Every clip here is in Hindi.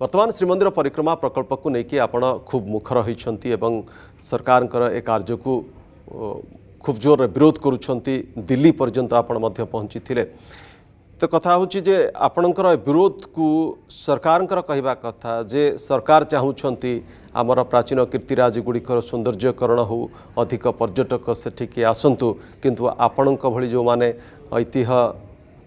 बर्तमान श्रीमन्दिर परिक्रमा प्रकल्प को नै आपना खूब मुखर हुन्छ ए कार्य को खूब जोर विरोध गर्ुन पर्यन्त आप पहचिए तो कथा जे आप विरोध को कु सरकारको कथाकार चाहन्छ आम प्राचीन कीर्तिराजगुडिकर सौन्दर्यकरण हौ अधिक पर्यटक से सेठिक आसन्तु कभरि जो मैले ऐतिह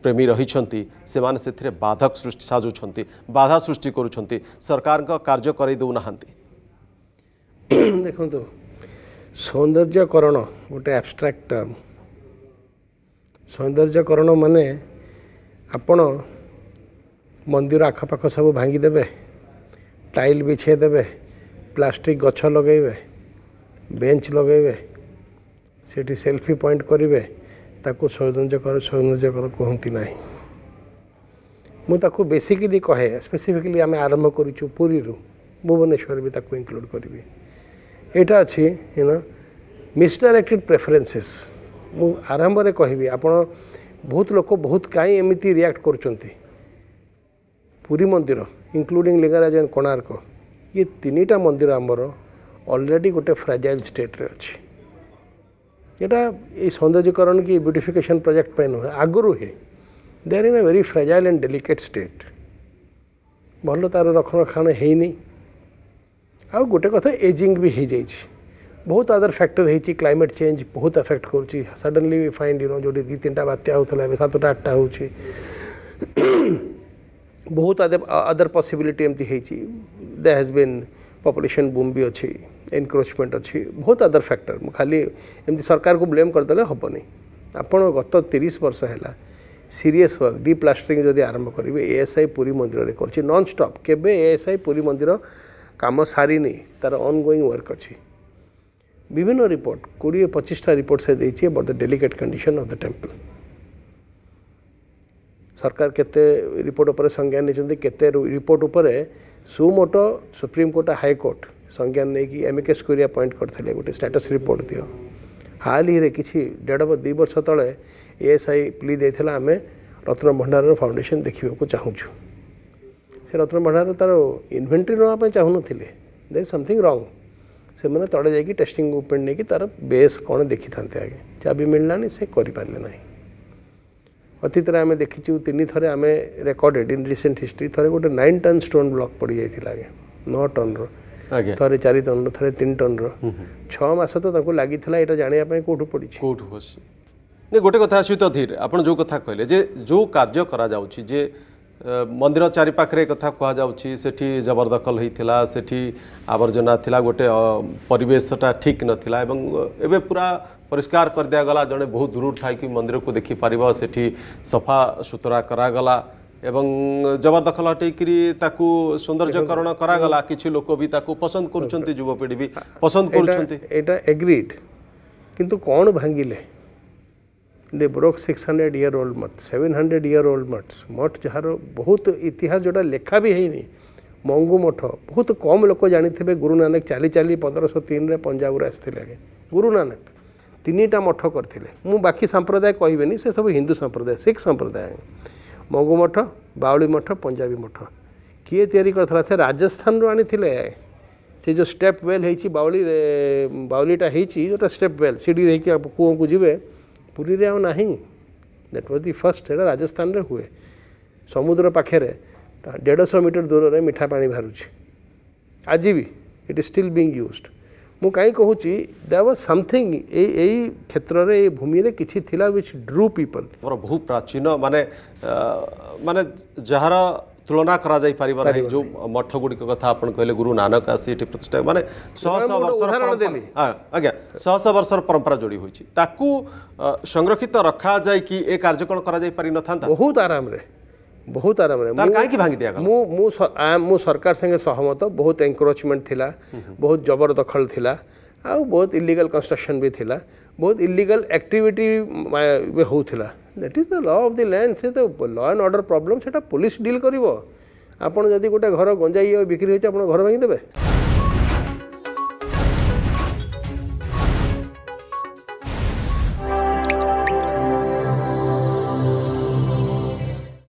ପ୍ରେମୀ ରହିଛନ୍ତି ସେମାନେ ସେଥିରେ ବାଧକ ସୃଷ୍ଟି ସାଜୁଛନ୍ତି ବାଧା ସୃଷ୍ଟି କରୁଛନ୍ତି ସରକାରଙ୍କ କାର୍ଯ୍ୟ କରାଇ ଦେଉନାହାନ୍ତି ଦେଖନ୍ତୁ ସୌନ୍ଦର୍ଯ୍ୟକରଣ ଗୋଟେ ଆବଷ୍ଟ୍ରାକ୍ଟ ଟର୍ମ ସୌନ୍ଦର୍ଯ୍ୟକରଣ ମାନେ ଆପଣ ମନ୍ଦିର ଆଖପାଖ ସବୁ ଭାଙ୍ଗିଦେବେ ଟାଇଲ୍ ବିଛେଇ ଦେବେ ପ୍ଲାଷ୍ଟିକ୍ ଗଛ ଲଗାଇବେ ବେଞ୍ଚ ଲଗାଇବେ ସେଠି ସେଲ୍ଫି ପଏଣ୍ଟ କରିବେ ତାକୁ ସୌନ୍ଦର୍ଯ୍ୟ କର ସୌନ୍ଦର୍ଯ୍ୟ କର କୁହନ୍ତି ନାହିଁ ମୁଁ ତାକୁ ବେସିକାଲି କହେ ସ୍ପେସିଫିକାଲି ଆମେ ଆରମ୍ଭ କରିଛୁ ପୁରୀରୁ ଭୁବନେଶ୍ୱର ବି ତାକୁ ଇନକ୍ଲୁଡ଼୍ କରିବି ଏଇଟା ଅଛି ୟୁନୋ ମିସଡାଇରେକ୍ଟେଡ଼ ପ୍ରେଫରେନ୍ସେସ୍ ମୁଁ ଆରମ୍ଭରେ କହିବି ଆପଣ ବହୁତ ଲୋକ ବହୁତ କାହିଁ ଏମିତି ରିଆକ୍ଟ କରୁଛନ୍ତି ପୁରୀ ମନ୍ଦିର ଇନକ୍ଲୁଡ଼ିଂ ଲିଙ୍ଗରାଜ ଆଣ୍ଡ କୋଣାର୍କ ଇଏ ତିନିଟା ମନ୍ଦିର ଆମର ଅଲରେଡ଼ି ଗୋଟେ ଫ୍ରାଜାଇଲ୍ ଷ୍ଟେଟ୍ରେ ଅଛି ଏଇଟା ଏଇ ସୌନ୍ଦର୍ଯ୍ୟକରଣ କି ବ୍ୟୁଟିଫିକେସନ୍ ପ୍ରୋଜେକ୍ଟ ପାଇଁ ନୁହେଁ ଆଗରୁ ହୁଏ they are in a very fragile and delicate state ଭଲ ତା'ର ରକ୍ଷଣାକ୍ଷଣ ହେଇନି ଆଉ ଗୋଟେ କଥା ଏଜିଂ ବି ହେଇଯାଇଛି ବହୁତ ଅଦର ଫ୍ୟାକ୍ଟର ହେଇଛି କ୍ଲାଇମେଟ୍ ଚେଞ୍ଜ ବହୁତ ଆଫେକ୍ଟ କରୁଛି ସଡ଼ନ୍ଲି ଫାଇଣ୍ଡ ୟୁନୋ ଯେଉଁଠି ଦୁଇ ତିନିଟା ବାତ୍ୟା ହେଉଥିଲା ଏବେ ସାତଟା ଆଠଟା ହେଉଛି ବହୁତ ଅଦର ପସିବିଲିଟି ଏମିତି ହେଇଛି they has been population boom ବି ଅଛି ଏନକ୍ରୋଚମେଣ୍ଟ ଅଛି ବହୁତ ଅଦର ଫ୍ୟାକ୍ଟର ମୁଁ ଖାଲି ଏମିତି ସରକାରକୁ ବ୍ଲେମ୍ କରିଦେଲେ ହେବନି ଆପଣ ଗତ ତିରିଶ ବର୍ଷ ହେଲା ସିରିୟସ୍ ୱାର୍କ ଡିପ୍ଲାଷ୍ଟରିଂ ଯଦି ଆରମ୍ଭ କରିବେ ଏଏସ୍ଆଇ ପୁରୀ ମନ୍ଦିରରେ କରୁଛି ନନ୍ ଷ୍ଟପ୍ କେବେ ଏଏସ୍ଆଇ ପୁରୀ ମନ୍ଦିର କାମ ସାରିନି ତା'ର ଅନଗୋଇଂ ୱାର୍କ ଅଛି ବିଭିନ୍ନ ରିପୋର୍ଟ କୋଡ଼ିଏ ପଚିଶଟା ରିପୋର୍ଟ ସେ ଦେଇଛି about the delicate condition of the temple सरकार केते रिपोर्ट उपर संज्ञान नहीं के रिपोर्ट उपर सुमोट सुप्रीमकोर्ट हाईकोर्ट संज्ञान नहीं कि एम एमिकेस कोई अपॉइंट करते गोटे स्टेटस रिपोर्ट दि हाल ही किसी डेढ़ दु वर्ष तेज़ ए एस आई प्ली दे आम रत्न भंडार फाउंडेसन देखा चाहूँ से रत्न भंडार तार इनभेट्री नाप चाहून दे समथिंग रंग से मैंने तले जाकि टेस्टिंग उपेन्ट नहीं कि तार बेस कौन देखी था आगे चाबी मिललानी से करें ना অতীতরে আমি দেখিছু তিন থরে আমি রেকর্ডেড ইন রিসেন্ট হিস্ট্রি থরে গোটে নাইন টন স্টোন ব্লক পড়ি যাই আগে ন টনর থরে চারি টন থরে তিন টন র ছ মাস তো তাকে লাগিলা এটা জাঁয়া কোটু পড়ছে কোটু বসি গোটে কথা আসুত ধীর আপনার যে কথা কহিলেন যে যে কার্য করা যাচ্ছে যে ମନ୍ଦିର ଚାରିପାଖରେ କଥା କୁହାଯାଉଛି ସେଠି ଜବରଦଖଲ ହେଇଥିଲା ସେଠି ଆବର୍ଜନା ଥିଲା ଗୋଟେ ପରିବେଶଟା ଠିକ୍ ନଥିଲା ଏବଂ ଏବେ ପୁରା ପରିଷ୍କାର କରିଦିଆଗଲା ଜଣେ ବହୁତ ଦୂରରୁ ଥାଇକି ମନ୍ଦିରକୁ ଦେଖିପାରିବ ସେଠି ସଫା ସୁତୁରା କରାଗଲା ଏବଂ ଜବରଦଖଲ ହଟେଇକିରି ତାକୁ ସୌନ୍ଦର୍ଯ୍ୟକରଣ କରାଗଲା କିଛି ଲୋକ ବି ତାକୁ ପସନ୍ଦ କରୁଛନ୍ତି ଯୁବପିଢ଼ି ବି ପସନ୍ଦ କରୁଛନ୍ତି ଏଇଟା ଏଗ୍ରିଡ୍ କିନ୍ତୁ କ'ଣ ଭାଙ୍ଗିଲେ they broke six hundred year old mutt seven hundred year old mutt मठ जार बहुत इतिहास जोड़ा लेखा भी है मंगू मठ बहुत कम लोक जानते हैं गुरु नानक चली चली पंद्रह तीन में पंजाब आगे गुरु नानक तीन टा मठ करते बाकी सांप्रदाय कह से सब हिंदू संप्रदाय शिख संप्रदाय मंगू मठ बावली मठ पंजाबी मठ किए या राजस्थान रू आनी से जो स्टेप वेल होती बावली बावलीटा होटा स्टेप वेल सीढ़ी देखिए कूँ को जी पूरी रे आ दैट व्वज दि फर्स्ट है राजस्थान रे हुए समुद्र पाखे डेढ़श मीटर दूर में मीठा पा बाहर आज भी it is still being use मु कहीं कहूँ देव समथिंग क्षेत्र में भूमि में किसी ड्रू पीपल मोर बहु प्राचीन मान मान जहाँ ତୁଳନା କରାଯାଇପାରିବ ନାହିଁ ଯେଉଁ ମଠଗୁଡ଼ିକ କଥା ଆପଣ କହିଲେ ଗୁରୁ ନାନକ ଆସି ଏଠି ପ୍ରତିଷ୍ଠା ମାନେ ଶହଶହ ବର୍ଷର ଦେଲି ଆଜ୍ଞା ଶହଶହ ବର୍ଷର ପରମ୍ପରା ଯୋଡ଼ି ହୋଇଛି ତାକୁ ସଂରକ୍ଷିତ ରଖାଯାଇକି ଏ କାର୍ଯ୍ୟକ୍ରମ କରାଯାଇ ପାରିନଥାନ୍ତା ବହୁତ ଆରାମରେ ବହୁତ ଆରାମରେ କାହିଁକି ଭାଙ୍ଗି ଦିଆଗଲା ମୁଁ ମୁଁ ମୁଁ ସରକାର ସାଙ୍ଗେ ସହମତ ବହୁତ ଏନକ୍ରୋଚମେଣ୍ଟ ଥିଲା ବହୁତ ଜବରଦଖଲ ଥିଲା ଆଉ ବହୁତ ଇଲିଗାଲ କନଷ୍ଟ୍ରକ୍ସନ୍ ବି ଥିଲା ବହୁତ ଇଲିଗାଲ୍ ଆକ୍ଟିଭିଟି ହେଉଥିଲା that is the law of the land ସେ ତ ଲ ଆଣ୍ଡ ଅର୍ଡ଼ର ପ୍ରୋବ୍ଲେମ୍ ସେଇଟା ପୋଲିସ ଡିଲ୍ କରିବ ଆପଣ ଯଦି ଗୋଟେ ଘର ଗଞ୍ଜାଇ ବିକ୍ରି ହୋଇଛି ଆପଣ ଘର ଭାଙ୍ଗିଦେବେ